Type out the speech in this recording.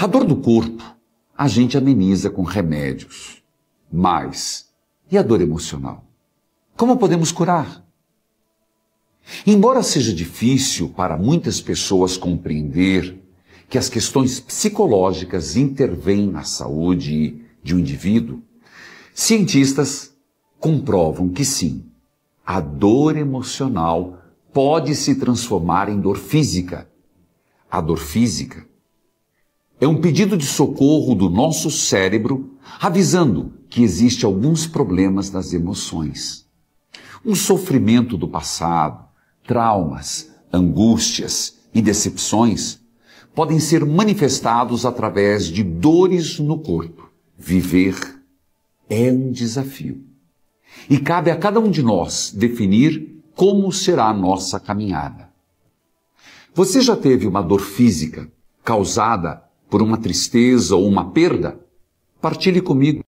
A dor do corpo a gente ameniza com remédios. Mas e a dor emocional? Como podemos curar? Embora seja difícil para muitas pessoas compreender que as questões psicológicas intervêm na saúde de um indivíduo, cientistas comprovam que sim, a dor emocional pode se transformar em dor física. A dor física é um pedido de socorro do nosso cérebro avisando que existe alguns problemas nas emoções. Um sofrimento do passado, traumas, angústias e decepções podem ser manifestados através de dores no corpo. Viver é um desafio. E cabe a cada um de nós definir como será a nossa caminhada. Você já teve uma dor física causada por uma tristeza ou uma perda, partilhe comigo.